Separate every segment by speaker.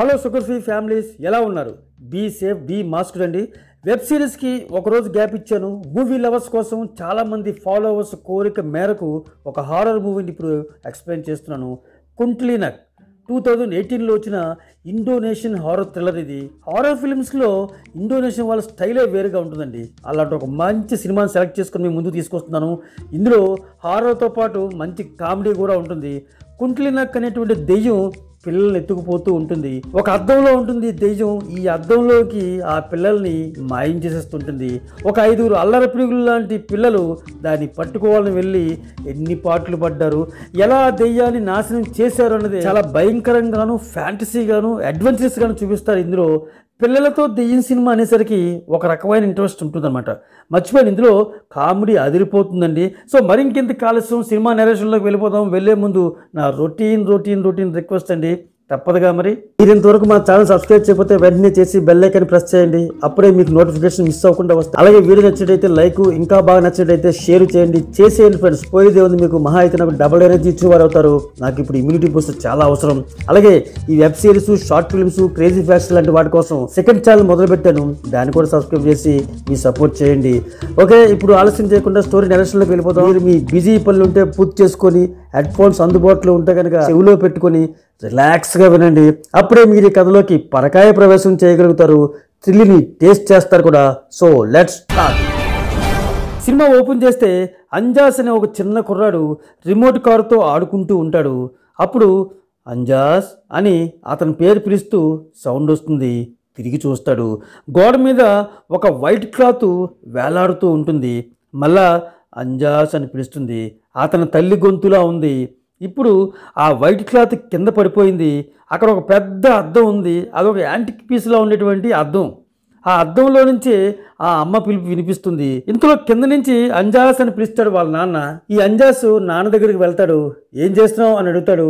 Speaker 1: hello sugar free families ఎలా ఉన్నారు be safe be mask అండి వెబ్ సిరీస్కి ఒకరోజు గ్యాప్ ఇచ్చాను మూవీ లవర్స్ కోసం చాలామంది ఫాలోవర్స్ కోరిక మేరకు ఒక హారర్ మూవీని ఇప్పుడు ఎక్స్ప్లెయిన్ చేస్తున్నాను కుంట్లీనక్ టూ థౌజండ్ ఎయిటీన్లో వచ్చిన ఇండోనేషియన్ హారర్ థ్రిల్లర్ ఇది హారర్ ఫిల్మ్స్లో ఇండోనేషియన్ వాళ్ళ స్టైలే వేరుగా ఉంటుందండి అలాంటి ఒక మంచి సినిమాని సెలెక్ట్ చేసుకుని మేము ముందు తీసుకొస్తున్నాను ఇందులో హారర్తో పాటు మంచి కామెడీ కూడా ఉంటుంది కుంట్లీనక్ అనేటువంటి దెయ్యం పిల్లల్ని ఎత్తుకుపోతూ ఉంటుంది ఒక అద్దంలో ఉంటుంది తేజం ఈ అద్దంలోకి ఆ పిల్లల్ని మాయం చేసేస్తుంటుంది ఒక ఐదుగురు అల్లర పిడుగులు లాంటి పిల్లలు దాన్ని పట్టుకోవాలని వెళ్ళి ఎన్ని పాటలు పడ్డారు ఎలా దెయ్యాన్ని నాశనం చేశారు అన్నది చాలా భయంకరంగాను ఫ్యాంటసీగాను అడ్వెంచర్స్గాను చూపిస్తారు ఇందులో పిల్లలతో దెయ్యం సినిమా అనేసరికి ఒక రకమైన ఇంట్రెస్ట్ ఉంటుందన్నమాట మర్చిపోయిన ఇందులో కామెడీ అదిరిపోతుందండి సో మరింకెంత కాలుష్యం సినిమా నెరేషన్లోకి వెళ్ళిపోదాం వెళ్ళే ముందు నా రొటీన్ రొటీన్ రొటీన్ రిక్వెస్ట్ అండి తప్పదుగా మరి మీరు ఇంతవరకు మా ఛానల్ సబ్స్క్రైబ్ చేయకపోతే వెంటనే చేసి బెల్ ఐకాన్ ప్రెస్ చేయండి అప్పుడే మీకు నోటిఫికేషన్ మిస్ అవ్వకుండా వస్తుంది అలాగే వీడియో నచ్చినట్టయితే లైక్ ఇంకా బాగా నచ్చినట్టయితే షేర్ చేయండి చేసేయండి ఫ్రెండ్స్ పోయేదే ఉంది మీకు మహా అయితే నాకు డబుల్ ఎనర్జీ ఇచ్చేవారు అవుతారు నాకు ఇప్పుడు ఇమ్యూనిటీ బూస్టర్ చాలా అవసరం అలాగే ఈ web series short films crazy facts లాంటి వాటి కోసం సెకండ్ ఛానల్ మొదలు పెట్టాను దాన్ని కూడా సబ్స్క్రైబ్ చేసి మీ సపోర్ట్ చేయండి ఓకే ఇప్పుడు ఆలస్యం చేయకుండా స్టోరీ డైరెక్షన్లోకి వెళ్ళిపోతాం మీరు మీ బిజీ పనులు ఉంటే పూర్తి చేసుకొని హెడ్ ఫోన్స్ అందుబాటులో ఉంటే కనుక చెవిలో పెట్టుకొని రిలాక్స్గా వినండి అప్పుడే మీరు ఈ కథలోకి పరకాయ ప్రవేశం చేయగలుగుతారు థ్రిల్ని టేస్ట్ చేస్తారు కూడా సో లెట్స్ స్టార్ట్ సినిమా ఓపెన్ చేస్తే అంజాస్ అనే ఒక చిన్న కుర్రాడు రిమోట్ కారుతో ఆడుకుంటూ ఉంటాడు అప్పుడు అంజాస్ అని అతని పేరు పిలుస్తూ సౌండ్ వస్తుంది తిరిగి చూస్తాడు గోడ మీద ఒక వైట్ క్లాత్ వేలాడుతూ ఉంటుంది మళ్ళా అంజాస్ అని పిలుస్తుంది అతని తల్లి గొంతులా ఉంది ఇప్పుడు ఆ వైట్ క్లాత్ కింద పడిపోయింది అక్కడ ఒక పెద్ద అద్దం ఉంది అదొక యాంటిక్ పీస్లా ఉండేటువంటి అద్దం ఆ అద్దంలో నుంచి ఆ అమ్మ పిలుపు వినిపిస్తుంది ఇంతలో కింద నుంచి అంజాస్ అని పిలుస్తాడు వాళ్ళ నాన్న ఈ అంజాస్ నాన్న దగ్గరికి వెళ్తాడు ఏం చేస్తున్నావు అని అడుగుతాడు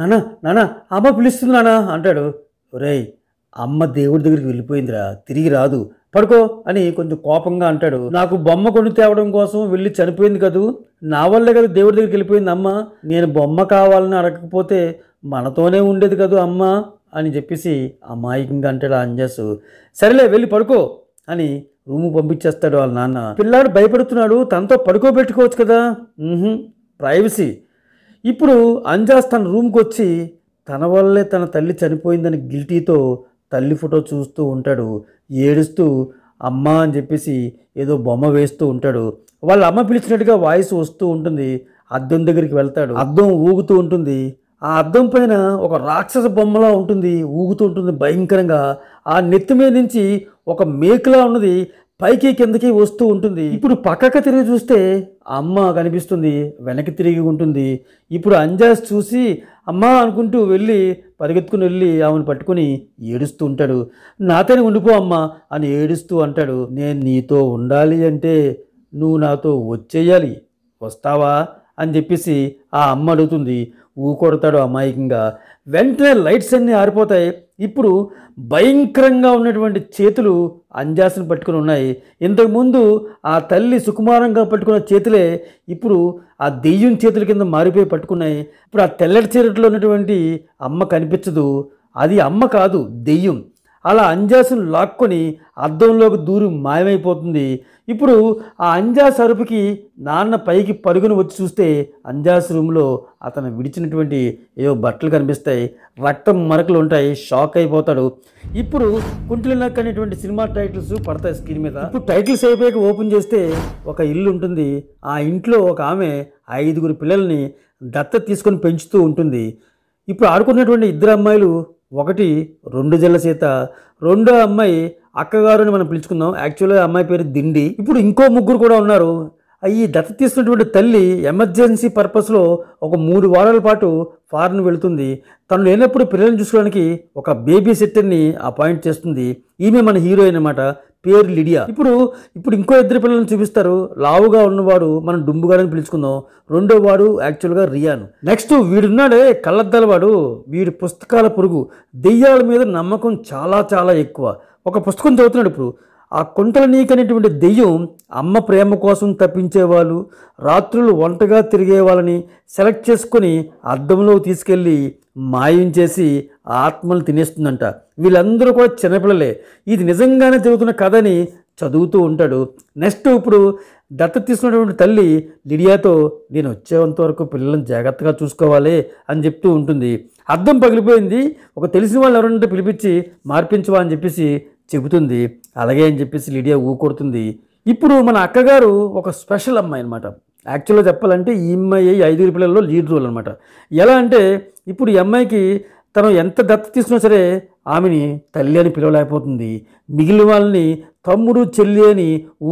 Speaker 1: నాన్న నాన్న అమ్మ పిలుస్తుంది నాన్న అంటాడు ఒరేయ్ అమ్మ దేవుడి దగ్గరికి వెళ్ళిపోయిందిరా తిరిగి రాదు పడుకో అని కొంచెం కోపంగా అంటాడు నాకు బొమ్మ కొని తేవడం కోసం వెళ్ళి చనిపోయింది కదూ నా వల్లే కదా దేవుడి దగ్గరికి వెళ్ళిపోయింది అమ్మ నేను బొమ్మ కావాలని అడగకపోతే మనతోనే ఉండేది కదూ అమ్మ అని చెప్పేసి అమాయకంగా అంటాడు అంజస్ సరేలే వెళ్ళి పడుకో అని రూమ్ పంపించేస్తాడు వాళ్ళ నాన్న పిల్లాడు భయపడుతున్నాడు తనతో పడుకోబెట్టుకోవచ్చు కదా ప్రైవసీ ఇప్పుడు అంజాస్ తన రూమ్కి వచ్చి తన వల్లే తన తల్లి చనిపోయిందని గిల్టీతో తల్లి ఫోటో చూస్తూ ఉంటాడు ఏడుస్తూ అమ్మ అని చెప్పేసి ఏదో బొమ్మ వేస్తూ ఉంటాడు వాళ్ళ అమ్మ పిలిచినట్టుగా వాయిస్ వస్తూ ఉంటుంది అద్దం దగ్గరికి వెళ్తాడు అద్దం ఊగుతూ ఉంటుంది ఆ అద్దం పైన ఒక రాక్షస బొమ్మలా ఉంటుంది ఊగుతూ ఉంటుంది భయంకరంగా ఆ నెత్తి మీద నుంచి ఒక మేకలా ఉన్నది పైకి కిందకి వస్తూ ఉంటుంది ఇప్పుడు పక్కకు తిరిగి చూస్తే అమ్మ కనిపిస్తుంది వెనక్కి తిరిగి ఉంటుంది ఇప్పుడు అంజాస్ చూసి అమ్మ అనుకుంటూ వెళ్ళి పరిగెత్తుకుని వెళ్ళి ఆమెను పట్టుకుని ఏడుస్తూ ఉంటాడు నాతోనే ఉండిపో అమ్మా అని ఏడుస్తూ అంటాడు నేను నీతో ఉండాలి అంటే నువ్వు నాతో వచ్చేయాలి వస్తావా అని చెప్పేసి ఆ అమ్మ అడుగుతుంది ఊకొడతాడు అమాయకంగా వెంటనే లైట్స్ అన్నీ ఆరిపోతాయి ఇప్పుడు భయంకరంగా ఉన్నటువంటి చేతులు అంజాసును పట్టుకుని ఉన్నాయి ఇంతకుముందు ఆ తల్లి సుకుమారంగా పట్టుకున్న చేతులే ఇప్పుడు ఆ దెయ్యం చేతుల కింద మారిపోయి పట్టుకున్నాయి ఇప్పుడు ఆ తెల్లటి చీరట్లో ఉన్నటువంటి అమ్మ కనిపించదు అది అమ్మ కాదు దెయ్యం అలా అంజాసును లాక్కొని అద్దంలోకి దూరి మాయమైపోతుంది ఇప్పుడు ఆ అంజాస్ అరుపుకి నాన్న పైకి పరుగును వచ్చి చూస్తే అంజాస్ రూమ్లో అతను విడిచినటువంటి ఏవో బట్టలు కనిపిస్తాయి రక్తం మరకలు ఉంటాయి షాక్ అయిపోతాడు ఇప్పుడు కుంటిలనక్ అనేటువంటి సినిమా టైటిల్స్ పడతాయి స్క్రీన్ మీద ఇప్పుడు టైటిల్స్ అయిపోయాక ఓపెన్ చేస్తే ఒక ఇల్లు ఉంటుంది ఆ ఇంట్లో ఒక ఆమె ఐదుగురు పిల్లల్ని దత్త తీసుకొని పెంచుతూ ఉంటుంది ఇప్పుడు ఆడుకున్నటువంటి ఇద్దరు అమ్మాయిలు ఒకటి రెండు జల్ల చేత రెండో అమ్మాయి అక్కగారు అని మనం పిలుచుకుందాం యాక్చువల్గా అమ్మాయి పేరు దిండి ఇప్పుడు ఇంకో ముగ్గురు కూడా ఉన్నారు ఈ దత్త తీసుకున్నటువంటి తల్లి ఎమర్జెన్సీ పర్పస్లో ఒక మూడు వారాల పాటు ఫారెన్ వెళుతుంది తను లేనప్పుడు పిల్లల్ని చూసుకోవడానికి ఒక బేబీ సెట్టర్ని అపాయింట్ చేస్తుంది ఈమె మన హీరోయిన్ అనమాట పేరు లిడియా ఇప్పుడు ఇప్పుడు ఇంకో ఇద్దరు పిల్లలను చూపిస్తారు లావుగా ఉన్నవాడు మనం డుంబుగాడని పిలుచుకుందాం రెండో వాడు యాక్చువల్గా రియాన్ నెక్స్ట్ వీడున్నాడే కళ్ళద్దలవాడు వీడి పుస్తకాల పురుగు దెయ్యాల మీద నమ్మకం చాలా చాలా ఎక్కువ ఒక పుస్తకం చదువుతున్నాడు ఇప్పుడు ఆ కుంటల నీకనేటువంటి దెయ్యం అమ్మ ప్రేమ కోసం తప్పించేవాళ్ళు రాత్రులు ఒంటగా తిరిగే వాళ్ళని సెలెక్ట్ చేసుకొని అద్దంలో తీసుకెళ్ళి మాయం చేసి ఆత్మలు తినేస్తుందంట వీళ్ళందరూ కూడా చిన్నపిల్లలే ఇది నిజంగానే జరుగుతున్న కథని చదువుతూ ఉంటాడు నెక్స్ట్ ఇప్పుడు దత్త తీసుకున్నటువంటి తల్లి లిడియాతో నేను వచ్చేంత వరకు పిల్లలను జాగ్రత్తగా చూసుకోవాలి అని చెప్తూ ఉంటుంది అద్దం పగిలిపోయింది ఒక తెలిసిన వాళ్ళు ఎవరంటే పిలిపించి మార్పించవా అని చెప్పేసి చెబుతుంది అలాగే అని చెప్పేసి లిడియా ఊకొడుతుంది ఇప్పుడు మన అక్కగారు ఒక స్పెషల్ అమ్మాయి అనమాట యాక్చువల్గా చెప్పాలంటే ఈ అమ్మాయి ఐదుగురు పిల్లల్లో లీడ్ రోల్ అనమాట ఎలా అంటే ఇప్పుడు ఈ అమ్మాయికి తను ఎంత దత్త తీసుకున్నా సరే ఆమెని తల్లి అని పిలవలేకపోతుంది మిగిలిన వాళ్ళని తమ్ముడు చెల్లి అని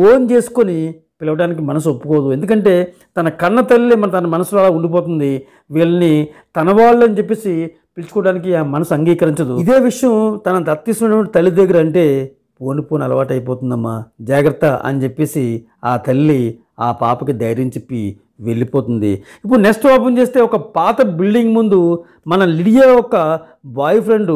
Speaker 1: ఓన్ చేసుకొని పిలవడానికి మనసు ఒప్పుకోదు ఎందుకంటే తన కన్న తల్లి మన తన మనసులో అలా ఉండిపోతుంది వీళ్ళని తన వాళ్ళు అని చెప్పేసి పిలుచుకోవడానికి ఆ మనసు అంగీకరించదు ఇదే విషయం తన దత్తిస్తున్నటువంటి తల్లి దగ్గర అంటే పోను పోను అలవాటు అయిపోతుందమ్మా జాగ్రత్త అని చెప్పేసి ఆ తల్లి ఆ పాపకి ధైర్యం చెప్పి వెళ్ళిపోతుంది ఇప్పుడు నెక్స్ట్ ఓపెన్ చేస్తే ఒక పాత బిల్డింగ్ ముందు మన లిడియా యొక్క బాయ్ ఫ్రెండ్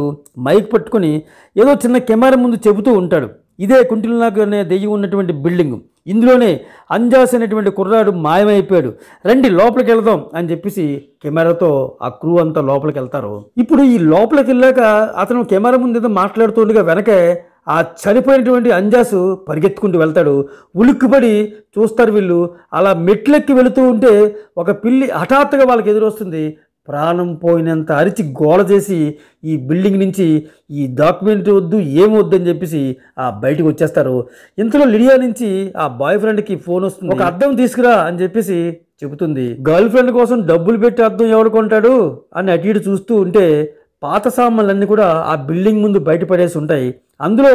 Speaker 1: మైక్ పట్టుకొని ఏదో చిన్న కెమెరా ముందు చెబుతూ ఉంటాడు ఇదే కుంటిల్నాగ్ అనే దెయ్యం ఉన్నటువంటి బిల్డింగ్ ఇందులోనే అంజాస్ అనేటువంటి కుర్రాడు మాయమైపోయాడు రండి లోపలికి వెళ్దాం అని చెప్పేసి కెమెరాతో ఆ క్రూ అంతా లోపలికి వెళ్తారు ఇప్పుడు ఈ లోపలికి వెళ్ళాక అతను కెమెరా ముందు ఏదో మాట్లాడుతుండగా వెనకే ఆ చనిపోయినటువంటి అంజాసు పరిగెత్తుకుంటూ వెళ్తాడు ఉలిక్కుపడి చూస్తారు వీళ్ళు అలా మెట్లెక్కి వెళుతూ ఉంటే ఒక పిల్లి హఠాత్తుగా వాళ్ళకి ఎదురొస్తుంది ప్రాణం పోయినంత అరిచి గోల చేసి ఈ బిల్డింగ్ నుంచి ఈ డాక్యుమెంట్ వద్దు ఏమొద్దు అని చెప్పేసి ఆ బయటకు వచ్చేస్తారు ఇంతలో లిడియా నుంచి ఆ బాయ్ ఫ్రెండ్కి ఫోన్ వస్తుంది ఒక అర్థం తీసుకురా అని చెప్పేసి చెబుతుంది గర్ల్ ఫ్రెండ్ కోసం డబ్బులు పెట్టి అర్థం ఎవరు కొంటాడు అని అటు ఇటు చూస్తూ ఉంటే పాత సామాన్లన్నీ కూడా ఆ బిల్డింగ్ ముందు బయటపడేసి ఉంటాయి అందులో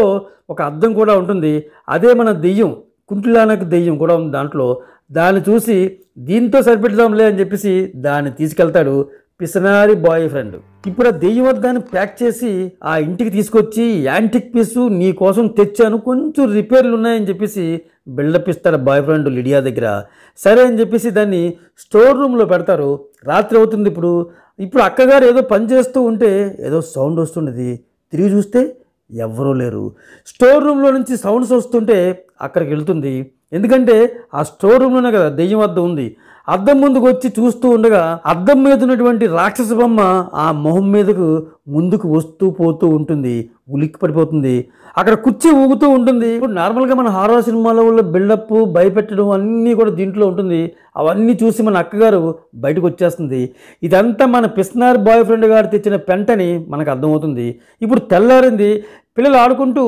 Speaker 1: ఒక అర్థం కూడా ఉంటుంది అదే మన దెయ్యం కుంటిలానకి దెయ్యం కూడా ఉంది దాంట్లో దాన్ని చూసి దీంతో సరిపెట్టుదాంలే అని చెప్పేసి దాన్ని తీసుకెళ్తాడు పిసనారి బాయ్ ఫ్రెండ్ ఇప్పుడు ఆ దెయ్యవర్గాన్ని ప్యాక్ చేసి ఆ ఇంటికి తీసుకొచ్చి యాంటిక్ పీసు నీ కోసం తెచ్చాను కొంచెం రిపేర్లు ఉన్నాయని చెప్పేసి బిల్డప్ ఇస్తాడు బాయ్ ఫ్రెండ్ లిడియా దగ్గర సరే అని చెప్పేసి దాన్ని స్టోర్ రూమ్లో పెడతారు రాత్రి అవుతుంది ఇప్పుడు ఇప్పుడు అక్కగారు ఏదో పని చేస్తూ ఉంటే ఏదో సౌండ్ వస్తుండేది తిరిగి చూస్తే ఎవరూ లేరు స్టోర్ రూమ్లో నుంచి సౌండ్స్ వస్తుంటే అక్కడికి వెళ్తుంది ఎందుకంటే ఆ స్టోర్ రూమ్లోనే కదా దెయ్యం వద్ద ఉంది అద్దం ముందుకు వచ్చి చూస్తూ ఉండగా అద్దం మీద ఉన్నటువంటి రాక్షస బొమ్మ ఆ మొహం మీదకు ముందుకు వస్తూ పోతూ ఉంటుంది ఉలిక్కి పడిపోతుంది అక్కడ కుర్చీ ఊగుతూ ఉంటుంది ఇప్పుడు నార్మల్గా మన హారర్ సినిమాలో ఉన్న బిల్డప్ భయపెట్టడం అన్నీ కూడా దీంట్లో ఉంటుంది అవన్నీ చూసి మన అక్కగారు బయటకు వచ్చేస్తుంది ఇదంతా మన పిస్నార్ బాయ్ ఫ్రెండ్ గారు తెచ్చిన పెంటని మనకు అర్థమవుతుంది ఇప్పుడు తెల్లారింది పిల్లలు ఆడుకుంటూ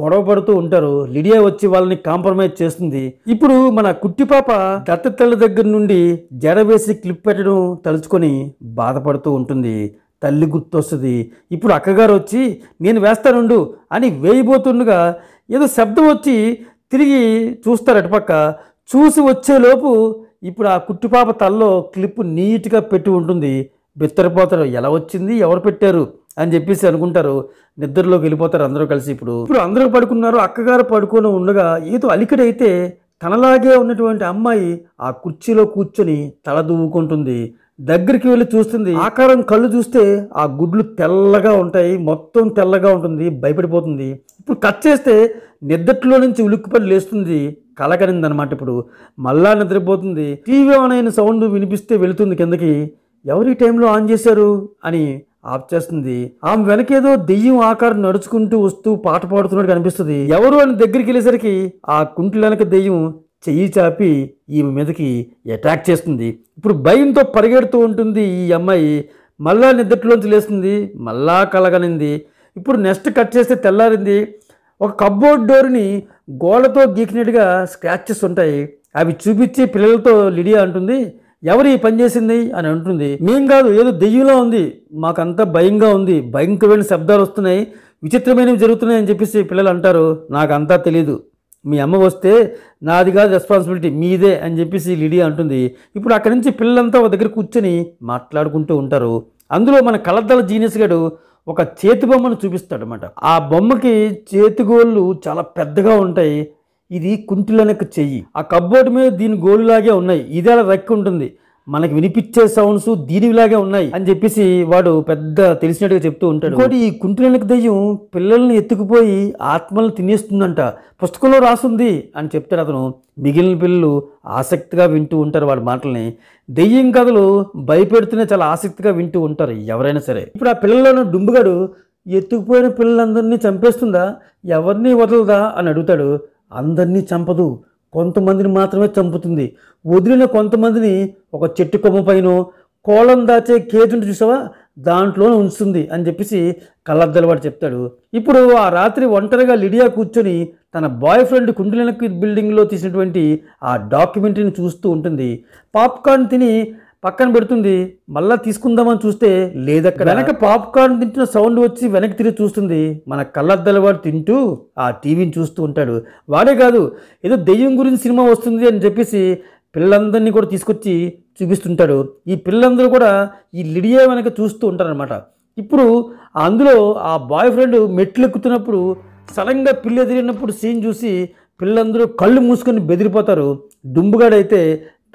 Speaker 1: గొడవ పడుతూ ఉంటారు లిడియా వచ్చి వాళ్ళని కాంప్రమైజ్ చేస్తుంది ఇప్పుడు మన కుట్టి పాప దత్త తల్లి దగ్గర నుండి జడ వేసి క్లిప్ పెట్టడం తలుచుకొని బాధపడుతూ ఉంటుంది తల్లి గుర్తొస్తుంది ఇప్పుడు అక్కగారు వచ్చి నేను వేస్తానుండు అని వేయబోతుండగా ఏదో శబ్దం వచ్చి తిరిగి చూస్తారు అటుపక్క చూసి వచ్చేలోపు ఇప్పుడు ఆ కుట్టిపాప తల్లో క్లిప్ నీట్గా పెట్టి ఉంటుంది బిత్తరిపోతారు ఎలా వచ్చింది ఎవరు పెట్టారు అని చెప్పేసి అనుకుంటారు నిద్రలోకి వెళ్ళిపోతారు అందరూ కలిసి ఇప్పుడు ఇప్పుడు అందరూ పడుకున్నారు అక్కగారు పడుకొని ఉండగా ఏదో అలికిడైతే తనలాగే ఉన్నటువంటి అమ్మాయి ఆ కుర్చీలో కూర్చొని తల దువ్వుకుంటుంది దగ్గరికి వెళ్ళి చూస్తుంది ఆకారం కళ్ళు చూస్తే ఆ గుడ్లు తెల్లగా ఉంటాయి మొత్తం తెల్లగా ఉంటుంది భయపడిపోతుంది ఇప్పుడు కట్ చేస్తే నిద్దట్లో నుంచి ఉలిక్కిపడి లేస్తుంది కలకరిందనమాట ఇప్పుడు మళ్ళా నిద్రపోతుంది టీవీ ఆన్ అయిన సౌండ్ వినిపిస్తే వెళుతుంది కిందకి ఎవరి టైంలో ఆన్ చేశారు అని ఆఫ్ చేస్తుంది ఆమె వెనకేదో దెయ్యం ఆకారం నడుచుకుంటూ వస్తూ పాట పాడుతున్నట్టు కనిపిస్తుంది ఎవరు అని దగ్గరికి వెళ్ళేసరికి ఆ కుంటి వెనక దెయ్యం చెయ్యి చాపి ఈమె మీదకి అటాక్ చేస్తుంది ఇప్పుడు భయంతో పరిగెడుతూ ఉంటుంది ఈ అమ్మాయి మళ్ళా నిద్రలోంచి లేస్తుంది మళ్ళా కలగనింది ఇప్పుడు నెక్స్ట్ కట్ చేస్తే తెల్లారింది ఒక కబ్బోర్డ్ డోర్ని గోడతో గీకినట్టుగా స్క్రాచెస్ ఉంటాయి అవి చూపించి పిల్లలతో లిడియా అంటుంది ఎవరు ఈ పని చేసింది అని అంటుంది మేం కాదు ఏదో దెయ్యంలో ఉంది మాకంతా భయంగా ఉంది భయంకరమైన శబ్దాలు వస్తున్నాయి విచిత్రమైనవి జరుగుతున్నాయి అని చెప్పేసి పిల్లలు అంటారు నాకంతా తెలీదు మీ అమ్మ వస్తే నాది కాదు రెస్పాన్సిబిలిటీ మీదే అని చెప్పేసి లిడియా అంటుంది ఇప్పుడు అక్కడి నుంచి పిల్లలంతా ఒక దగ్గర కూర్చొని మాట్లాడుకుంటూ ఉంటారు అందులో మన కలద్దల జీనియస్ గడు ఒక చేతి బొమ్మను చూపిస్తాడనమాట ఆ బొమ్మకి చేతిగోళ్ళు చాలా పెద్దగా ఉంటాయి ఇది కుంటిలనకు చెయ్యి ఆ కబ్బోర్డ్ మీద దీని గోలులాగే ఉన్నాయి ఇది అలా రెక్క ఉంటుంది మనకి వినిపించే సౌండ్స్ దీనిలాగే ఉన్నాయి అని చెప్పేసి వాడు పెద్ద తెలిసినట్టుగా చెప్తూ ఉంటాడు ఇంకోటి ఈ కుంటిలనకు దయ్యం పిల్లల్ని ఎత్తుకుపోయి ఆత్మలను తినేస్తుందంట పుస్తకంలో రాసుంది అని చెప్తాడు అతను మిగిలిన పిల్లలు ఆసక్తిగా వింటూ ఉంటారు వాడి మాటల్ని దెయ్యం కథలు భయపెడుతూనే చాలా ఆసక్తిగా వింటూ ఉంటారు ఎవరైనా సరే ఇప్పుడు ఆ పిల్లలను డుంబుగాడు ఎత్తుకుపోయిన పిల్లలందరినీ చంపేస్తుందా ఎవరిని వదలదా అని అడుగుతాడు అందరినీ చంపదు కొంతమందిని మాత్రమే చంపుతుంది వదిలిన కొంతమందిని ఒక చెట్టు కొమ్మ పైన కోళం దాచే కేజుని చూసావా దాంట్లోనే ఉంచుతుంది అని చెప్పేసి కళ్ళద్దలు చెప్తాడు ఇప్పుడు ఆ రాత్రి ఒంటరిగా లిడియా కూర్చొని తన బాయ్ ఫ్రెండ్ కుండలినకు బిల్డింగ్లో తీసినటువంటి ఆ డాక్యుమెంటరీని చూస్తూ ఉంటుంది పాప్కార్న్ తిని పక్కన పెడుతుంది మళ్ళా తీసుకుందామని చూస్తే లేదక్కడ వెనక పాప్కార్న్ తింటున్న సౌండ్ వచ్చి వెనక్కి తిరిగి చూస్తుంది మన కళ్ళద్దల వాడు తింటూ ఆ టీవీని చూస్తూ ఉంటాడు వాడే కాదు ఏదో దెయ్యం గురించి సినిమా వస్తుంది అని చెప్పేసి పిల్లలందరినీ కూడా తీసుకొచ్చి చూపిస్తుంటాడు ఈ పిల్లలందరూ కూడా ఈ లిడియా వెనక చూస్తూ ఉంటారనమాట ఇప్పుడు అందులో ఆ బాయ్ ఫ్రెండ్ మెట్లు ఎక్కుతున్నప్పుడు సడన్గా పిల్లెదిరినప్పుడు సీన్ చూసి పిల్లలందరూ కళ్ళు మూసుకొని బెదిరిపోతారు దుంబుగాడైతే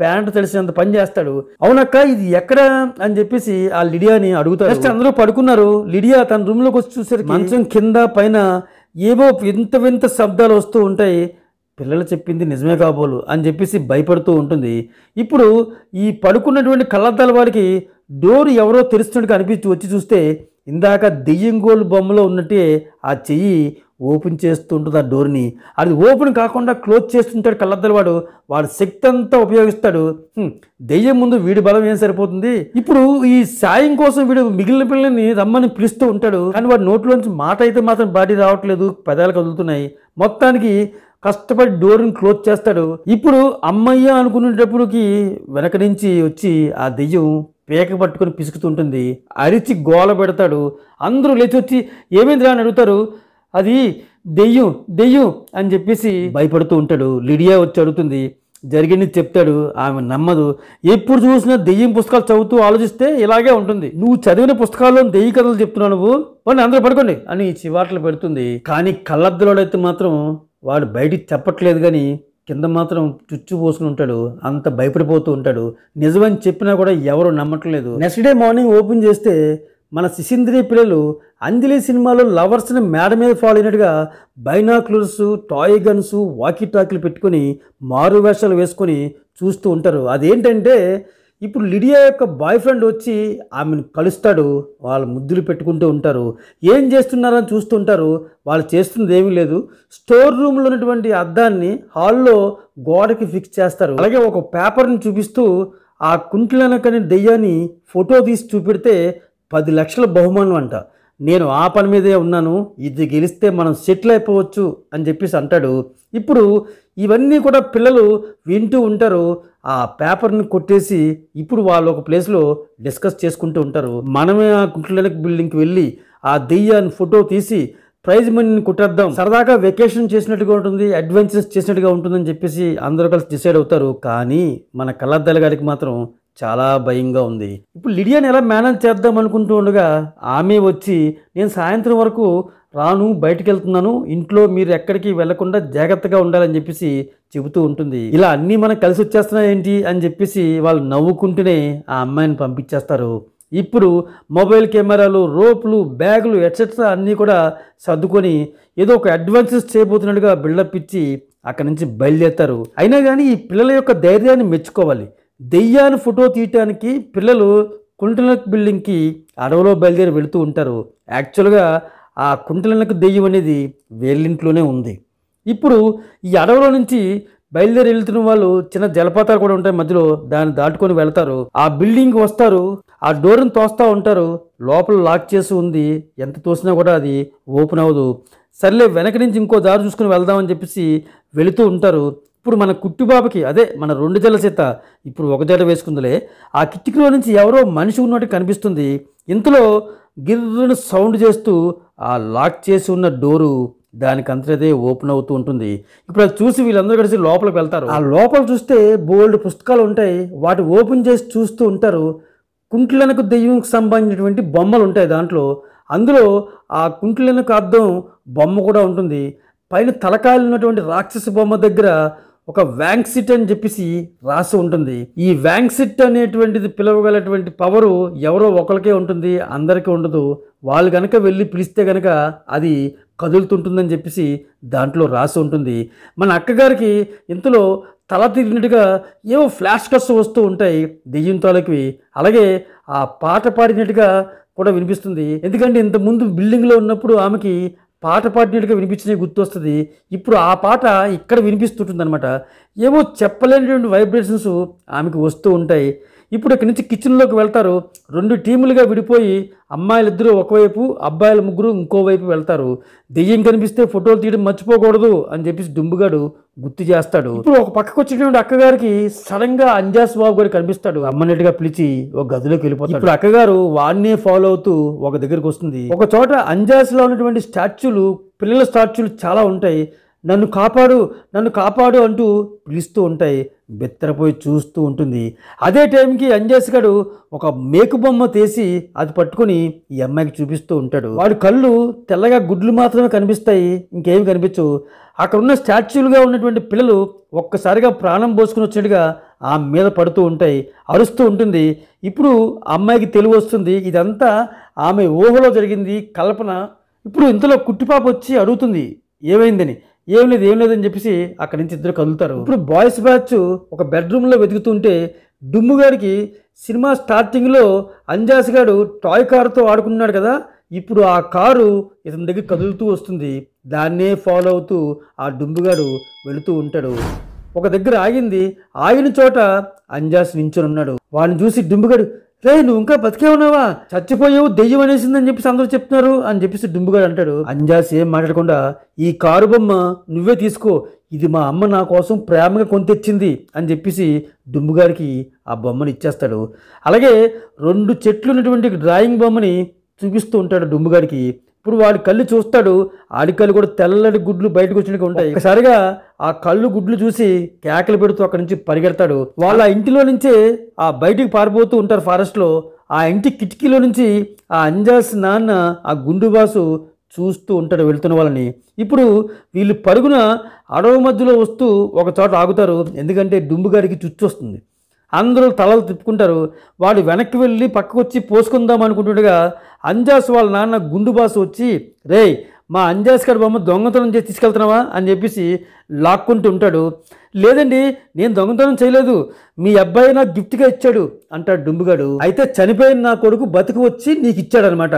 Speaker 1: ప్యాంటు తెలిసినంత పని చేస్తాడు అవునక్క ఇది ఎక్కడ అని చెప్పేసి ఆ లిడియాని అడుగుతాడు ఫస్ట్ అందరూ పడుకున్నారు లిడియా తన రూమ్లోకి వచ్చి చూసారు మంచం కింద పైన ఏవో వింత వింత శబ్దాలు వస్తూ ఉంటాయి పిల్లలు చెప్పింది నిజమే కాబోలు అని చెప్పేసి భయపడుతూ ఉంటుంది ఇప్పుడు ఈ పడుకున్నటువంటి కళ్ళద్దాల వాడికి డోర్ ఎవరో తెరుస్తున్నట్టు అనిపించి వచ్చి చూస్తే ఇందాక దెయ్యంగోలు బొమ్మలో ఉన్నట్టే ఆ చెయ్యి ఓపెన్ చేస్తుంటుంది ఆ డోర్ని అది ఓపెన్ కాకుండా క్లోజ్ చేస్తుంటాడు కళ్ళద్దరు వాడు వాడు శక్తి అంతా ఉపయోగిస్తాడు దెయ్యం ముందు వీడి బలం ఏం సరిపోతుంది ఇప్పుడు ఈ సాయం కోసం వీడు మిగిలిన పిల్లల్ని రమ్మని పిలుస్తూ ఉంటాడు కానీ వాడి నోట్లోంచి మాట అయితే మాత్రం బాడీ రావట్లేదు పెదాలు కదులుతున్నాయి మొత్తానికి కష్టపడి డోర్ని క్లోజ్ చేస్తాడు ఇప్పుడు అమ్మయ్య అనుకునేటప్పటికి వెనక నుంచి వచ్చి ఆ దెయ్యం పేక పట్టుకొని పిసుకుతుంటుంది అరిచి గోల పెడతాడు అందరూ లేచి వచ్చి రా అని అడుగుతారు అది దెయ్యం దెయ్యం అని చెప్పేసి భయపడుతూ ఉంటాడు లిడియా వచ్చి అడుగుతుంది జరిగింది చెప్తాడు ఆమె నమ్మదు ఎప్పుడు చూసినా దెయ్యం పుస్తకాలు చదువుతూ ఆలోచిస్తే ఇలాగే ఉంటుంది నువ్వు చదివిన పుస్తకాల్లో దెయ్య కథలు చెప్తున్నావు నువ్వు వాడిని అందరూ పడుకోండి అని చివాట్లు పెడుతుంది కానీ కళ్ళద్దలోడైతే మాత్రం వాడు బయటికి చెప్పట్లేదు కానీ కింద మాత్రం చుచ్చు పోసుకుని ఉంటాడు అంత భయపడిపోతూ ఉంటాడు నిజమని చెప్పినా కూడా ఎవరు నమ్మట్లేదు నెక్స్ట్ డే మార్నింగ్ ఓపెన్ చేస్తే మన శిశింద్రి పిల్లలు అంజలి సినిమాలో లవర్స్ని మేడ మీద ఫాలో అయినట్టుగా బైనాక్లర్స్ టాయ్ గన్స్ వాకీ టాకీలు పెట్టుకొని మారు వేషాలు వేసుకొని చూస్తూ ఉంటారు అదేంటంటే ఇప్పుడు లిడియా యొక్క బాయ్ ఫ్రెండ్ వచ్చి ఆమెను కలుస్తాడు వాళ్ళ ముద్దులు పెట్టుకుంటూ ఉంటారు ఏం చేస్తున్నారని ఉంటారు వాళ్ళు చేస్తున్నది ఏమీ లేదు స్టోర్ రూమ్లో ఉన్నటువంటి అద్దాన్ని హాల్లో గోడకి ఫిక్స్ చేస్తారు అలాగే ఒక పేపర్ని చూపిస్తూ ఆ కుంట్లనకనే దెయ్యాన్ని ఫోటో తీసి చూపెడితే పది లక్షల బహుమానం అంట నేను ఆ పని మీదే ఉన్నాను ఇది గెలిస్తే మనం సెటిల్ అయిపోవచ్చు అని చెప్పేసి అంటాడు ఇప్పుడు ఇవన్నీ కూడా పిల్లలు వింటూ ఉంటారు ఆ పేపర్ని కొట్టేసి ఇప్పుడు వాళ్ళు ఒక ప్లేస్లో డిస్కస్ చేసుకుంటూ ఉంటారు మనమే ఆ గుట్లెనక్ బిల్డింగ్కి వెళ్ళి ఆ దెయ్యాన్ని ఫోటో తీసి ప్రైజ్ మనీని కుట్టేద్దాం సరదాగా వెకేషన్ చేసినట్టుగా ఉంటుంది అడ్వెంచర్స్ చేసినట్టుగా ఉంటుందని చెప్పేసి అందరూ కలిసి డిసైడ్ అవుతారు కానీ మన కళ్ళద్దాల గారికి మాత్రం చాలా భయంగా ఉంది ఇప్పుడు లిడియాని ఎలా మేనేజ్ చేద్దాం అనుకుంటూ ఉండగా ఆమె వచ్చి నేను సాయంత్రం వరకు రాను బయటికి వెళ్తున్నాను ఇంట్లో మీరు ఎక్కడికి వెళ్లకుండా జాగ్రత్తగా ఉండాలని చెప్పేసి చెబుతూ ఉంటుంది ఇలా అన్నీ మనం కలిసి వచ్చేస్తున్నాయి ఏంటి అని చెప్పేసి వాళ్ళు నవ్వుకుంటూనే ఆ అమ్మాయిని పంపించేస్తారు ఇప్పుడు మొబైల్ కెమెరాలు రోపులు బ్యాగులు ఎట్సెట్రా అన్నీ కూడా సర్దుకొని ఏదో ఒక అడ్వాన్సెస్ చేయబోతున్నట్టుగా బిల్డప్ ఇచ్చి అక్కడి నుంచి బయలుదేరుతారు అయినా కానీ ఈ పిల్లల యొక్క ధైర్యాన్ని మెచ్చుకోవాలి దెయ్యాన్ని ఫోటో తీయటానికి పిల్లలు కుంటలక్ బిల్డింగ్కి అడవిలో బయలుదేరి వెళుతూ ఉంటారు యాక్చువల్గా ఆ కుంటలనక్ దెయ్యం అనేది వేళ్ళింట్లోనే ఉంది ఇప్పుడు ఈ అడవిలో నుంచి బయలుదేరి వెళ్తున్న వాళ్ళు చిన్న జలపాతాలు కూడా ఉంటాయి మధ్యలో దాన్ని దాటుకొని వెళ్తారు ఆ బిల్డింగ్ వస్తారు ఆ డోర్ని తోస్తూ ఉంటారు లోపల లాక్ చేసి ఉంది ఎంత తోసినా కూడా అది ఓపెన్ అవ్వదు సర్లే వెనక నుంచి ఇంకో దారి చూసుకుని వెళ్దామని చెప్పేసి వెళుతూ ఉంటారు ఇప్పుడు మన కుట్టుబాబుకి అదే మన రెండు జల చేత ఇప్పుడు ఒక జడ వేసుకుందిలే ఆ కిటికీలో నుంచి ఎవరో మనిషి ఉన్నట్టు కనిపిస్తుంది ఇంతలో గిర్రను సౌండ్ చేస్తూ ఆ లాక్ చేసి ఉన్న డోరు దానికి అంతటదే ఓపెన్ అవుతూ ఉంటుంది ఇప్పుడు అది చూసి వీళ్ళందరూ కలిసి లోపలికి వెళ్తారు ఆ లోపల చూస్తే బోల్డ్ పుస్తకాలు ఉంటాయి వాటి ఓపెన్ చేసి చూస్తూ ఉంటారు కుంట్లనకు దెయ్యంకి సంబంధించినటువంటి బొమ్మలు ఉంటాయి దాంట్లో అందులో ఆ కుంట్లనకు అర్థం బొమ్మ కూడా ఉంటుంది పైన తలకాయలు ఉన్నటువంటి రాక్షస బొమ్మ దగ్గర ఒక వ్యాంక్సిట్ అని చెప్పేసి రాసి ఉంటుంది ఈ వ్యాంక్సిట్ అనేటువంటిది పిలవగలటువంటి పవరు ఎవరో ఒకరికే ఉంటుంది అందరికీ ఉండదు వాళ్ళు కనుక వెళ్ళి పిలిస్తే కనుక అది కదులుతుంటుందని చెప్పేసి దాంట్లో రాసి ఉంటుంది మన అక్కగారికి ఇంతలో తల తిరిగినట్టుగా ఏవో ఫ్లాష్ కట్స్ వస్తూ ఉంటాయి దెయ్యం తాలకి అలాగే ఆ పాట పాడినట్టుగా కూడా వినిపిస్తుంది ఎందుకంటే ఇంతకుముందు బిల్డింగ్లో ఉన్నప్పుడు ఆమెకి పాట పాడినట్టుగా వినిపించినవి గుర్తొస్తుంది ఇప్పుడు ఆ పాట ఇక్కడ వినిపిస్తుంటుందన్నమాట ఏమో చెప్పలేనటువంటి వైబ్రేషన్స్ ఆమెకు వస్తూ ఉంటాయి ఇప్పుడు ఇక్కడి నుంచి కిచెన్లోకి వెళ్తారు రెండు టీములుగా విడిపోయి అమ్మాయిలిద్దరూ ఒకవైపు అబ్బాయిల ముగ్గురు ఇంకోవైపు వెళ్తారు దెయ్యం కనిపిస్తే ఫోటోలు తీయడం మర్చిపోకూడదు అని చెప్పేసి డుంబుగాడు గుర్తు చేస్తాడు ఇప్పుడు ఒక పక్కకు వచ్చినటువంటి అక్కగారికి సడన్ గా అంజాస్ బాబు గారు కనిపిస్తాడు అమ్మన్నట్టుగా పిలిచి ఒక గదిలోకి వెళ్ళిపోతాడు ఇప్పుడు అక్కగారు వాడినే ఫాలో అవుతూ ఒక దగ్గరికి వస్తుంది ఒక చోట అంజాస్ లో ఉన్నటువంటి స్టాచ్యూలు పిల్లల స్టాచ్యూలు చాలా ఉంటాయి నన్ను కాపాడు నన్ను కాపాడు అంటూ పిలుస్తూ ఉంటాయి బెత్తరపోయి చూస్తూ ఉంటుంది అదే టైంకి అంజేసుగడు ఒక మేకు బొమ్మ తీసి అది పట్టుకుని ఈ అమ్మాయికి చూపిస్తూ ఉంటాడు వాడి కళ్ళు తెల్లగా గుడ్లు మాత్రమే కనిపిస్తాయి ఇంకేమి కనిపించవు అక్కడ ఉన్న స్టాచ్యూలుగా ఉన్నటువంటి పిల్లలు ఒక్కసారిగా ప్రాణం పోసుకుని వచ్చినట్టుగా ఆ మీద పడుతూ ఉంటాయి అరుస్తూ ఉంటుంది ఇప్పుడు అమ్మాయికి తెలివి వస్తుంది ఇదంతా ఆమె ఊహలో జరిగింది కల్పన ఇప్పుడు ఇంతలో కుట్టిపాప వచ్చి అడుగుతుంది ఏమైందని ఏం లేదు ఏం లేదని చెప్పేసి అక్కడి నుంచి ఇద్దరు కదులుతారు ఇప్పుడు బాయ్స్ బ్యాచ్ ఒక బెడ్రూమ్లో వెతుకుతుంటే డుమ్ము గారికి సినిమా స్టార్టింగ్లో అంజాస్ గారు టాయ్ కారుతో ఆడుకున్నాడు కదా ఇప్పుడు ఆ కారు ఇతని దగ్గర కదులుతూ వస్తుంది దాన్నే ఫాలో అవుతూ ఆ డుంబుగాడు వెళుతూ ఉంటాడు ఒక దగ్గర ఆగింది ఆగిన చోట అంజాస్ నించునున్నాడు వాడిని చూసి డుంబుగాడు రే నువ్వు ఇంకా బతికే ఉన్నావా చచ్చిపోయావు దెయ్యం అనేసిందని చెప్పేసి అందరూ చెప్తున్నారు అని చెప్పేసి డుంబుగాడు అంటాడు అంజాస్ ఏం మాట్లాడకుండా ఈ కారు బొమ్మ నువ్వే తీసుకో ఇది మా అమ్మ నా కోసం ప్రేమగా తెచ్చింది అని చెప్పేసి డుంబుగారికి ఆ బొమ్మను ఇచ్చేస్తాడు అలాగే రెండు చెట్లు ఉన్నటువంటి డ్రాయింగ్ బొమ్మని చూపిస్తూ ఉంటాడు డుంబుగారికి ఇప్పుడు వాడి కళ్ళు చూస్తాడు ఆడి కళ్ళు కూడా తెల్లటి గుడ్లు బయటకు వచ్చినట్టు ఉంటాయి ఒకసారిగా ఆ కళ్ళు గుడ్లు చూసి కేకలు పెడుతూ అక్కడి నుంచి పరిగెడతాడు వాళ్ళ ఇంటిలో నుంచే ఆ బయటికి పారిపోతూ ఉంటారు ఫారెస్ట్లో ఆ ఇంటి కిటికీలో నుంచి ఆ అంజాస్ నాన్న ఆ గుండుబాసు చూస్తూ ఉంటాడు వెళ్తున్న వాళ్ళని ఇప్పుడు వీళ్ళు పరుగున అడవి మధ్యలో వస్తూ ఒక చోట ఆగుతారు ఎందుకంటే గారికి చుచ్చు వస్తుంది అందరూ తలలు తిప్పుకుంటారు వాడు వెనక్కి వెళ్ళి పక్కకు వచ్చి పోసుకుందాం అనుకుంటుండగా అంజాస్ వాళ్ళ నాన్న గుండుబాసు వచ్చి రే మా అంజాస్ గారి బొమ్మ దొంగతనం చేసి తీసుకెళ్తున్నావా అని చెప్పేసి లాక్కుంటూ ఉంటాడు లేదండి నేను దొంగతనం చేయలేదు మీ అబ్బాయి నాకు గిఫ్ట్గా ఇచ్చాడు అంటాడు డుంబుగాడు అయితే చనిపోయిన నా కొడుకు బతికి వచ్చి నీకు ఇచ్చాడనమాట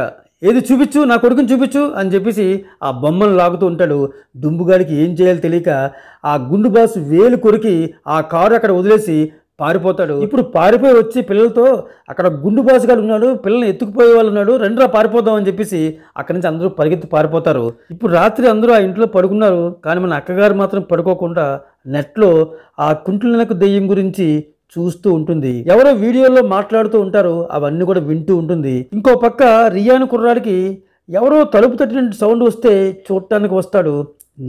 Speaker 1: ఏది చూపించు నా కొడుకుని చూపించు అని చెప్పేసి ఆ బొమ్మను లాగుతూ ఉంటాడు డుంబుగాడికి ఏం చేయాలో తెలియక ఆ గుండు బాసు వేలు కొరికి ఆ కారు అక్కడ వదిలేసి పారిపోతాడు ఇప్పుడు పారిపోయి వచ్చి పిల్లలతో అక్కడ గుండు బాసుగాడు ఉన్నాడు పిల్లల్ని ఎత్తుకుపోయే వాళ్ళు ఉన్నాడు రెండురా పారిపోదాం అని చెప్పేసి అక్కడి నుంచి అందరూ పరిగెత్తి పారిపోతారు ఇప్పుడు రాత్రి అందరూ ఆ ఇంట్లో పడుకున్నారు కానీ మన అక్కగారు మాత్రం పడుకోకుండా నెట్లో ఆ కుంట్లనకు దెయ్యం గురించి చూస్తూ ఉంటుంది ఎవరో వీడియోలో మాట్లాడుతూ ఉంటారు అవన్నీ కూడా వింటూ ఉంటుంది ఇంకో పక్క రియాను కుర్రాడికి ఎవరో తలుపు తట్టిన సౌండ్ వస్తే చూడటానికి వస్తాడు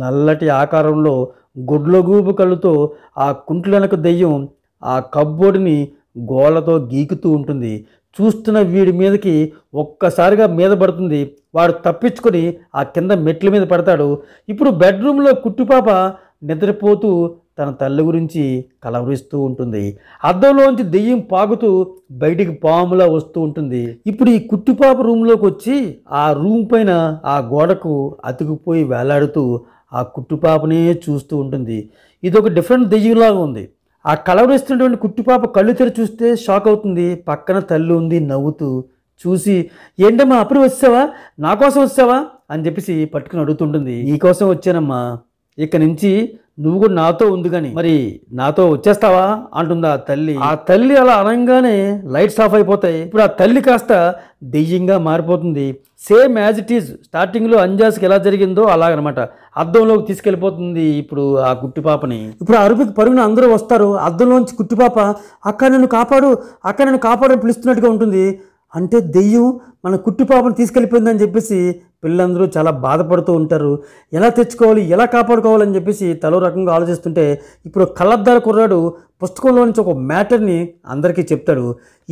Speaker 1: నల్లటి ఆకారంలో గుడ్లగూపు కళ్ళుతో ఆ కుంట్లనకు దెయ్యం ఆ కబ్బోర్డుని గోళ్లతో గీకుతూ ఉంటుంది చూస్తున్న వీడి మీదకి ఒక్కసారిగా మీద పడుతుంది వాడు తప్పించుకొని ఆ కింద మెట్ల మీద పడతాడు ఇప్పుడు బెడ్రూమ్లో కుట్టుపాప నిద్రపోతూ తన తల్లి గురించి కలవరిస్తూ ఉంటుంది అద్దంలోంచి దెయ్యం పాగుతూ బయటికి పాములా వస్తూ ఉంటుంది ఇప్పుడు ఈ కుట్టిపాప రూమ్లోకి వచ్చి ఆ రూమ్ పైన ఆ గోడకు అతికిపోయి వేలాడుతూ ఆ కుట్టుపాపనే చూస్తూ ఉంటుంది ఇది ఒక డిఫరెంట్ దెయ్యంలాగా ఉంది ఆ కలవరిస్తున్నటువంటి కుట్టిపాప కళ్ళు తెర చూస్తే షాక్ అవుతుంది పక్కన తల్లి ఉంది నవ్వుతూ చూసి ఏంటమ్మా అప్పుడు వచ్చావా నా కోసం వచ్చావా అని చెప్పేసి పట్టుకుని అడుగుతుంటుంది కోసం వచ్చానమ్మా ఇక్కడి నుంచి నువ్వు కూడా నాతో ఉంది కానీ మరి నాతో వచ్చేస్తావా అంటుంది ఆ తల్లి ఆ తల్లి అలా అనగానే లైట్స్ ఆఫ్ అయిపోతాయి ఇప్పుడు ఆ తల్లి కాస్త దెయ్యంగా మారిపోతుంది సేమ్ యాజ్ ఇట్ ఈజ్ స్టార్టింగ్లో అంజాస్కి ఎలా జరిగిందో అలాగనమాట అద్దంలోకి తీసుకెళ్ళిపోతుంది ఇప్పుడు ఆ గుట్టిపాపని ఇప్పుడు అరుపుకి పరుగున అందరూ వస్తారు అద్దంలోంచి గుట్టిపాప అక్క నన్ను కాపాడు అక్క నన్ను కాపాడు పిలుస్తున్నట్టుగా ఉంటుంది అంటే దెయ్యం మన కుట్టిపాపను తీసుకెళ్ళిపోయిందని చెప్పేసి పిల్లలందరూ చాలా బాధపడుతూ ఉంటారు ఎలా తెచ్చుకోవాలి ఎలా కాపాడుకోవాలని చెప్పేసి తలో రకంగా ఆలోచిస్తుంటే ఇప్పుడు కళ్ళద్దాల కుర్రాడు పుస్తకంలో నుంచి ఒక మ్యాటర్ని అందరికీ చెప్తాడు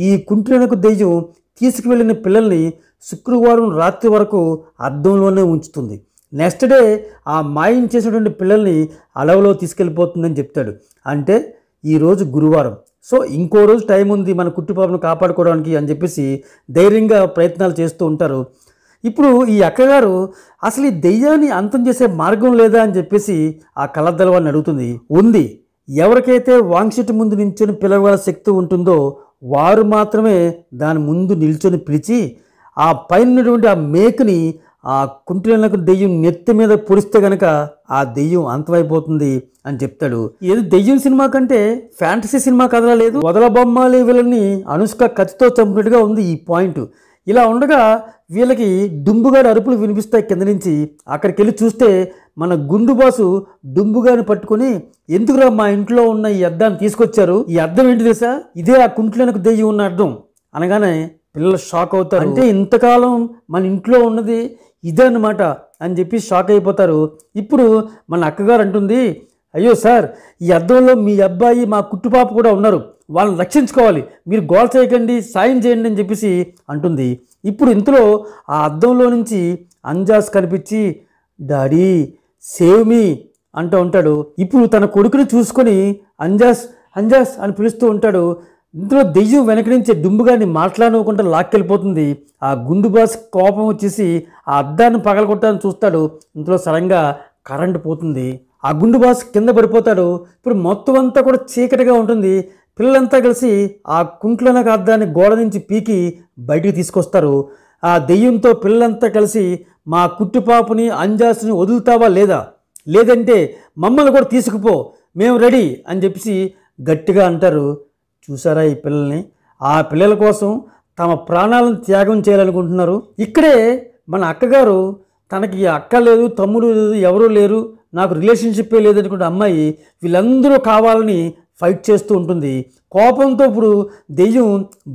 Speaker 1: ఈ కుంటినకు దెయ్యం తీసుకువెళ్ళిన పిల్లల్ని శుక్రవారం రాత్రి వరకు అద్దంలోనే ఉంచుతుంది నెక్స్ట్ డే ఆ మాయం చేసినటువంటి పిల్లల్ని అలవలో తీసుకెళ్ళిపోతుందని చెప్తాడు అంటే ఈరోజు గురువారం సో ఇంకో రోజు టైం ఉంది మన కుట్టుపాపను కాపాడుకోవడానికి అని చెప్పేసి ధైర్యంగా ప్రయత్నాలు చేస్తూ ఉంటారు ఇప్పుడు ఈ అక్కగారు అసలు ఈ దెయ్యాన్ని అంతం చేసే మార్గం లేదా అని చెప్పేసి ఆ కలద్దలవాడిని అడుగుతుంది ఉంది ఎవరికైతే వాంగ్షటి ముందు నిల్చొని పిలవాల శక్తి ఉంటుందో వారు మాత్రమే దాని ముందు నిల్చొని పిలిచి ఆ పైనటువంటి ఆ మేకని ఆ కుంటిలకు దెయ్యం నెత్తి మీద పొడిస్తే గనక ఆ దెయ్యం అంతమైపోతుంది అని చెప్తాడు ఏది దెయ్యం సినిమా కంటే ఫ్యాంటసీ సినిమా కదలా లేదు బొమ్మాలి వీళ్ళని అనుష్క కత్తితో చంపినట్టుగా ఉంది ఈ పాయింట్ ఇలా ఉండగా వీళ్ళకి దుంబుగారి అరుపులు వినిపిస్తాయి కింద నుంచి అక్కడికి వెళ్ళి చూస్తే మన గుండు బాసు దుంబుగాని పట్టుకుని ఎందుకురా మా ఇంట్లో ఉన్న ఈ అద్దాన్ని తీసుకొచ్చారు ఈ అద్దం ఏంటి తెలుసా ఇదే ఆ కుంట్లనకు దెయ్యం ఉన్న అర్థం అనగానే పిల్లలు షాక్ అవుతారు అంటే ఇంతకాలం మన ఇంట్లో ఉన్నది ఇదే అన్నమాట అని చెప్పి షాక్ అయిపోతారు ఇప్పుడు మన అక్కగారు అంటుంది అయ్యో సార్ ఈ అద్దంలో మీ అబ్బాయి మా కుట్టుపాప కూడా ఉన్నారు వాళ్ళని రక్షించుకోవాలి మీరు గోల్ చేయకండి సాయం చేయండి అని చెప్పేసి అంటుంది ఇప్పుడు ఇంతలో ఆ అద్దంలో నుంచి అంజాస్ కనిపించి డాడీ సేవ్ మీ అంటూ ఉంటాడు ఇప్పుడు తన కొడుకుని చూసుకొని అంజాస్ అంజాస్ అని పిలుస్తూ ఉంటాడు ఇందులో దెయ్యం వెనక నుంచి దుమ్ముగాని మాట్లాడకుండా లాక్కెళ్ళిపోతుంది ఆ గుండు బాస్ కోపం వచ్చేసి ఆ అద్దాన్ని పగలగొట్టాలని చూస్తాడు ఇందులో సడన్గా కరెంటు పోతుంది ఆ గుండు బాస్ కింద పడిపోతాడు ఇప్పుడు మొత్తం అంతా కూడా చీకటిగా ఉంటుంది పిల్లలంతా కలిసి ఆ కుంట్లోనక అద్దాన్ని గోడ నుంచి పీకి బయటికి తీసుకొస్తారు ఆ దెయ్యంతో పిల్లలంతా కలిసి మా కుట్టుపాపుని అంజాసుని వదులుతావా లేదా లేదంటే మమ్మల్ని కూడా తీసుకుపో మేము రెడీ అని చెప్పేసి గట్టిగా అంటారు చూసారా ఈ పిల్లల్ని ఆ పిల్లల కోసం తమ ప్రాణాలను త్యాగం చేయాలనుకుంటున్నారు ఇక్కడే మన అక్కగారు తనకి అక్క లేదు తమ్ముడు లేదు ఎవరూ లేరు నాకు రిలేషన్షిప్పే లేదనుకున్న అమ్మాయి వీళ్ళందరూ కావాలని ఫైట్ చేస్తూ ఉంటుంది కోపంతో ఇప్పుడు దెయ్యం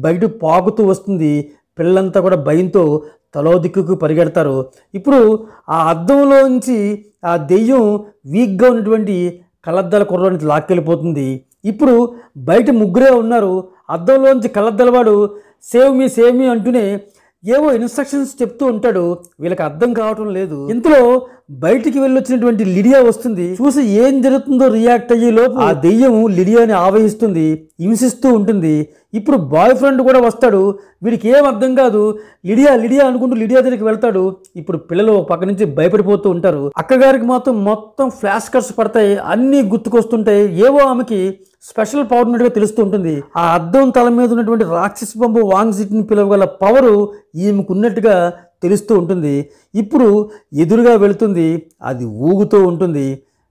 Speaker 1: బయట పాకుతూ వస్తుంది పిల్లలంతా కూడా భయంతో తలో దిక్కుకు పరిగెడతారు ఇప్పుడు ఆ అద్దంలోంచి ఆ దెయ్యం వీక్గా ఉన్నటువంటి కళ్ళద్దాల కుర్రానికి లాక్కెళ్ళిపోతుంది ఇప్పుడు బయట ముగ్గురే ఉన్నారు అద్దంలోంచి కళ్ళద్దలవాడు సేవ్ మీ సేవ్ మీ అంటూనే ఏవో ఇన్స్ట్రక్షన్స్ చెప్తూ ఉంటాడు వీళ్ళకి అర్థం కావటం లేదు ఇంతలో బయటికి వెళ్ళొచ్చినటువంటి లిడియా వస్తుంది చూసి ఏం జరుగుతుందో రియాక్ట్ అయ్యే లోపు ఆ దెయ్యం లిడియాని ఆవహిస్తుంది హింసిస్తూ ఉంటుంది ఇప్పుడు బాయ్ ఫ్రెండ్ కూడా వస్తాడు వీడికి ఏం అర్థం కాదు లిడియా లిడియా అనుకుంటూ లిడియా దగ్గరికి వెళ్తాడు ఇప్పుడు పిల్లలు పక్క నుంచి భయపడిపోతూ ఉంటారు అక్కగారికి మాత్రం మొత్తం ఫ్లాష్ కర్స్ పడతాయి అన్నీ గుర్తుకొస్తుంటాయి ఏవో ఆమెకి స్పెషల్ పవర్ ఉన్నట్టుగా తెలుస్తూ ఉంటుంది ఆ అద్దం తల మీద ఉన్నటువంటి రాక్షస బొమ్మ వాంగ్జిట్ని పిలవగల పవరు ఈమెకు ఉన్నట్టుగా తెలుస్తూ ఉంటుంది ఇప్పుడు ఎదురుగా వెళుతుంది అది ఊగుతూ ఉంటుంది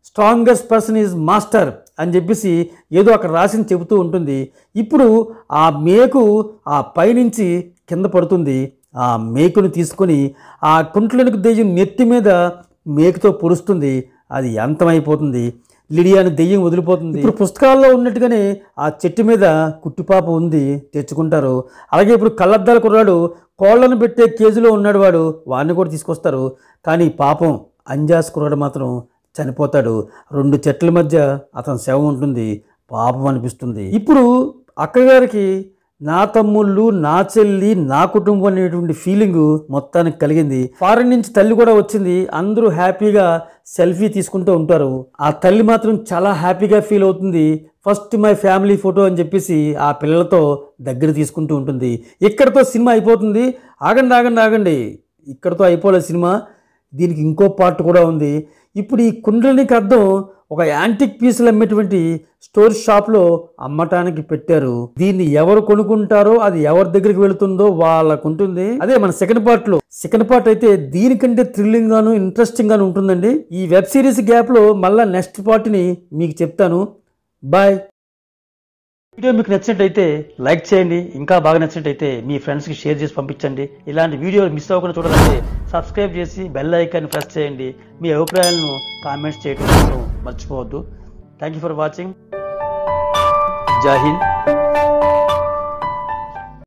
Speaker 1: స్ట్రాంగెస్ట్ పర్సన్ ఈజ్ మాస్టర్ అని చెప్పేసి ఏదో అక్కడ రాసిని చెబుతూ ఉంటుంది ఇప్పుడు ఆ మేకు ఆ పైనుంచి కింద పడుతుంది ఆ మేకును తీసుకొని ఆ కుంట్లనికి దేజం నెత్తి మీద మేకుతో పొడుస్తుంది అది అంతమైపోతుంది లిడియాను దెయ్యం వదిలిపోతుంది ఇప్పుడు పుస్తకాల్లో ఉన్నట్టుగానే ఆ చెట్టు మీద కుట్టిపాప ఉంది తెచ్చుకుంటారు అలాగే ఇప్పుడు కళ్ళద్దాల కుర్రాడు కోళ్లను పెట్టే కేజీలో ఉన్నాడు వాడు వాడిని కూడా తీసుకొస్తారు కానీ పాపం అంజాస్ కుర్రాడు మాత్రం చనిపోతాడు రెండు చెట్ల మధ్య అతని శవం ఉంటుంది పాపం అనిపిస్తుంది ఇప్పుడు అక్కగారికి నా తమ్ముళ్ళు నా చెల్లి నా కుటుంబం అనేటువంటి ఫీలింగ్ మొత్తానికి కలిగింది ఫారెన్ నుంచి తల్లి కూడా వచ్చింది అందరూ హ్యాపీగా సెల్ఫీ తీసుకుంటూ ఉంటారు ఆ తల్లి మాత్రం చాలా హ్యాపీగా ఫీల్ అవుతుంది ఫస్ట్ మై ఫ్యామిలీ ఫోటో అని చెప్పేసి ఆ పిల్లలతో దగ్గర తీసుకుంటూ ఉంటుంది ఇక్కడతో సినిమా అయిపోతుంది ఆగండి ఆగండి ఆగండి ఇక్కడతో అయిపోలేదు సినిమా దీనికి ఇంకో పార్ట్ కూడా ఉంది ఇప్పుడు ఈ కుండలినికి అర్థం ఒక యాంటిక్ పీసులు అమ్మేటువంటి స్టోర్ షాప్లో అమ్మటానికి పెట్టారు దీన్ని ఎవరు కొనుక్కుంటారో అది ఎవరి దగ్గరికి వెళుతుందో వాళ్ళకు ఉంటుంది అదే మన సెకండ్ పార్ట్ లో సెకండ్ పార్ట్ అయితే దీనికంటే థ్రిల్లింగ్ గాను ఇంట్రెస్టింగ్ గాను ఉంటుందండి ఈ వెబ్ సిరీస్ గ్యాప్ లో మళ్ళా నెక్స్ట్ పార్ట్ ని మీకు చెప్తాను బాయ్ వీడియో మీకు నచ్చినట్టయితే లైక్ చేయండి ఇంకా బాగా నచ్చినట్టయితే మీ ఫ్రెండ్స్కి షేర్ చేసి పంపించండి ఇలాంటి వీడియోలు మిస్ అవ్వకుండా చూడాలంటే సబ్స్క్రైబ్ చేసి బెల్ ఐకాన్ ప్రెస్ చేయండి మీ అభిప్రాయాలను కామెంట్స్ చేయడం मर्चिप्द थैंक यू फॉर् वाचिंग जय